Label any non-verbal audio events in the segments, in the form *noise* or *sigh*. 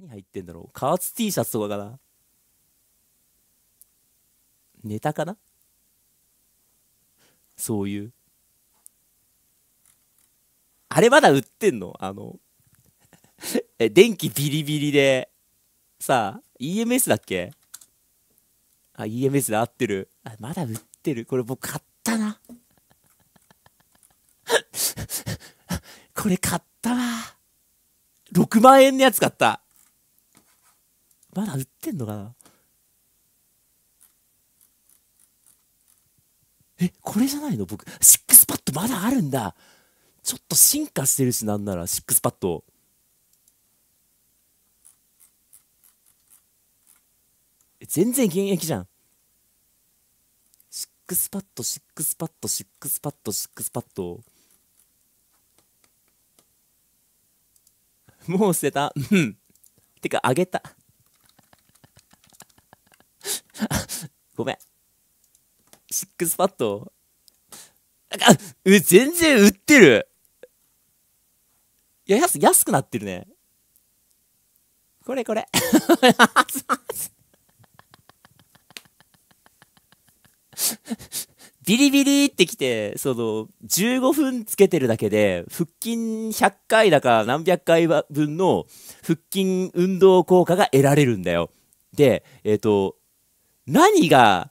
何入ってんだろう加圧 T シャツとかかなネタかなそういう。あれまだ売ってんのあのえ、電気ビリビリで、さあ、EMS だっけあ、EMS で合ってる。あ、まだ売ってる。これ僕買ったな。これ買ったな。6万円のやつ買った。まだ売ってんのかなえ、これじゃないの僕、シックスパッドまだあるんだちょっと進化してるしなんなら、シックスパッド。全然現役じゃん。シックスパッド、シックスパッド、シックスパッド、シックスパッド。もう捨てた。うん。てか、あげた。ごめん。シックスパッド。あ、う、全然売ってる。いや、安、安くなってるね。これこれ。*laughs* ビリビリってきて、その、15分つけてるだけで、腹筋100回だか何百回分の腹筋運動効果が得られるんだよ。で、えっ、ー、と、何が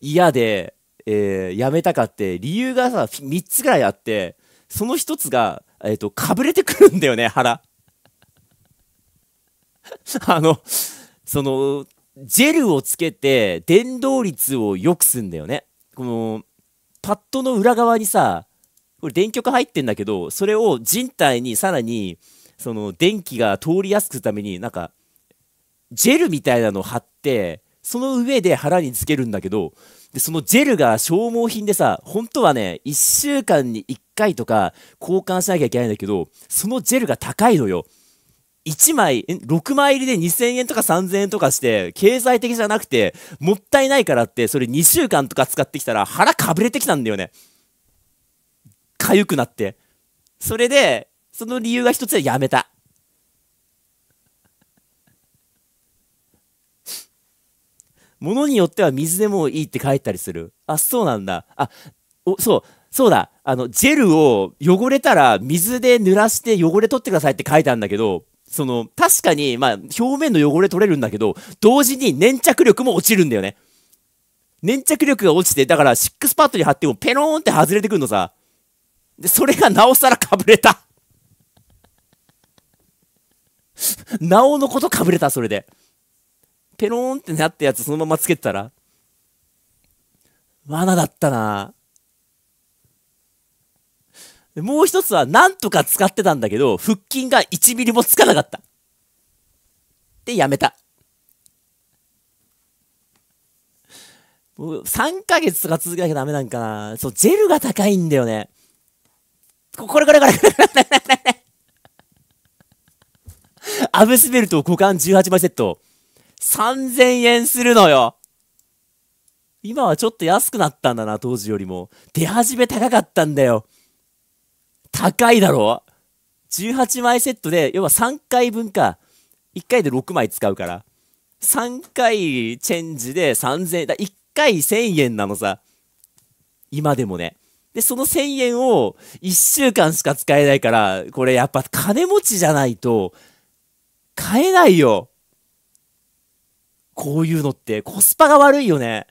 嫌で、えー、やめたかって理由がさ3つぐらいあってその1つが、えーと、かぶれてくるんだよね腹 *laughs* あのそのジェルをつけて電動率を良くすんだよねこのパッドの裏側にさこれ電極入ってんだけどそれを人体にさらにその電気が通りやすくするためになんかジェルみたいなのを貼ってその上で腹につけるんだけど、で、そのジェルが消耗品でさ、本当はね、1週間に1回とか交換しなきゃいけないんだけど、そのジェルが高いのよ。1枚、6枚入りで2000円とか3000円とかして、経済的じゃなくて、もったいないからって、それ2週間とか使ってきたら腹かぶれてきたんだよね。痒くなって。それで、その理由が一つでやめた。ものによっては水でもいいって書いたりする。あ、そうなんだ。あ、お、そう、そうだ。あの、ジェルを汚れたら水で濡らして汚れ取ってくださいって書いてあるんだけど、その、確かに、まあ、表面の汚れ取れるんだけど、同時に粘着力も落ちるんだよね。粘着力が落ちて、だからシックスパッドに貼ってもペローンって外れてくんのさ。で、それがなおさらかぶれた。*laughs* なおのことかぶれた、それで。ペローンってなったやつそのままつけてたら、罠だったなもう一つはなんとか使ってたんだけど、腹筋が1ミリもつかなかった。で、やめた。もう3ヶ月とか続けなきゃダメなんかな。そう、ジェルが高いんだよね。これこれこれこれこれこれ。*laughs* アブスベルト股間18枚セット。3000円するのよ。今はちょっと安くなったんだな、当時よりも。出始め高かったんだよ。高いだろ ?18 枚セットで、要は3回分か。1回で6枚使うから。3回チェンジで3000円。だ1回1000円なのさ。今でもね。で、その1000円を1週間しか使えないから、これやっぱ金持ちじゃないと、買えないよ。こういうのってコスパが悪いよね。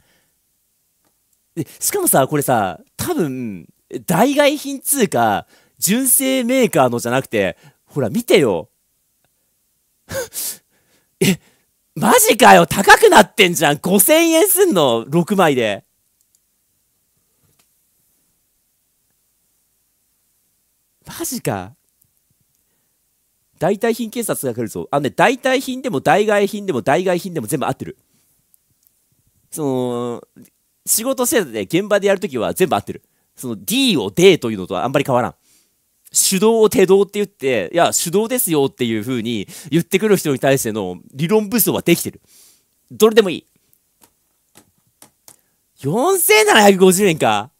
でしかもさ、これさ、多分、代替品通貨か、純正メーカーのじゃなくて、ほら見てよ。*laughs* え、マジかよ高くなってんじゃん !5000 円すんの !6 枚で。マジか。代替品警察が来るぞあのね代替品でも代替品でも代替品でも全部合ってるその仕事制度で現場でやるときは全部合ってるその D を D というのとはあんまり変わらん手動を手動って言っていや手動ですよっていう風に言ってくる人に対しての理論武装はできてるどれでもいい4750円か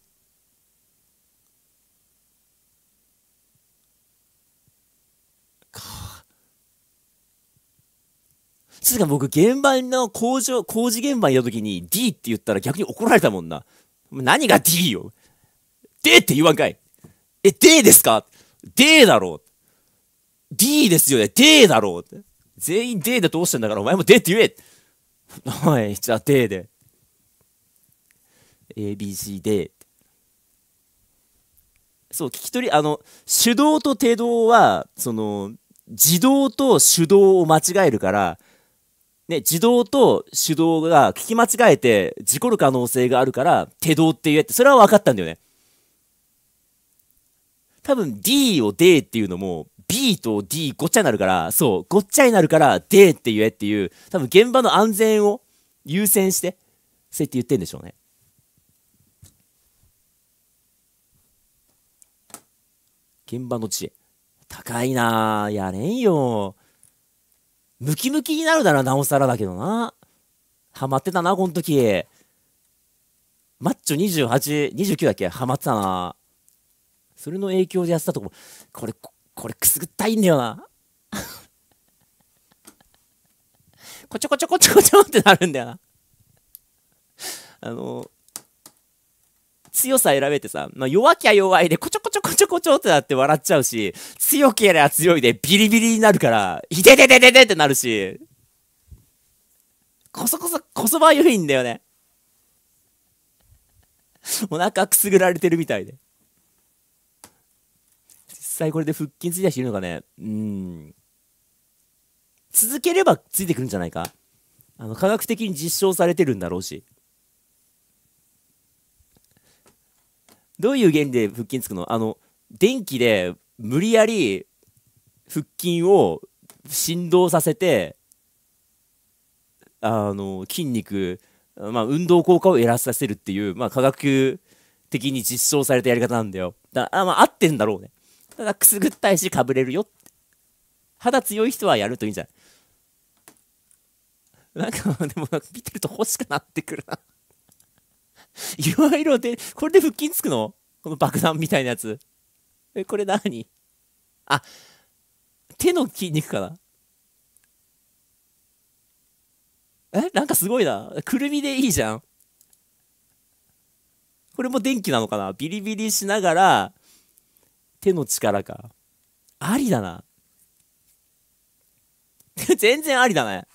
つうか僕、現場の工場、工事現場にいた時に D って言ったら逆に怒られたもんな。何が D よ ?D って言わんかい。え、D ですか ?D だろう ?D ですよね ?D だろう全員 D でどうしてんだからお前も D って言えおい、じゃあ D で。ABCD。そう、聞き取り、あの、手動と手動は、その、自動と手動を間違えるから、ね、自動と手動が聞き間違えて事故る可能性があるから手動って言えって、それは分かったんだよね。多分 D を D っていうのも B と D ごっちゃになるから、そう、ごっちゃになるから D って言えっていう、多分現場の安全を優先して、そうやって言ってんでしょうね。現場の知恵。高いなぁ。やれんよ。ムキムキになるならなおさらだけどな。ハマってたな、この時。マッチョ28、29だっけハマってたな。それの影響でやってたとこも、これ、これくすぐったいんだよな。こちょこちょこちょこちょってなるんだよな。あの、強さ選べてさ、まあ、弱きゃ弱いで、こちょこちょこちょこちょってなって笑っちゃうし、強ければ強いで、ビリビリになるから、いてててててってなるし、こそこそ、こそばゆいんだよね。お腹くすぐられてるみたいで。実際これで腹筋ついた人いるのかねうん。続ければついてくるんじゃないかあの、科学的に実証されてるんだろうし。どういう原理で腹筋つくのあの電気で無理やり腹筋を振動させてあの筋肉、まあ、運動効果を得らさせるっていう、まあ、科学的に実証されたやり方なんだよだあ、まあ、合ってんだろうねただくすぐったいしかぶれるよ肌強い人はやるといいんじゃないなんかでも見てると欲しくなってくるないろいで、これで腹筋つくのこの爆弾みたいなやつ。え、これ何あ、手の筋肉かなえなんかすごいな。くるみでいいじゃん。これも電気なのかなビリビリしながら、手の力か。ありだな。*laughs* 全然ありだね。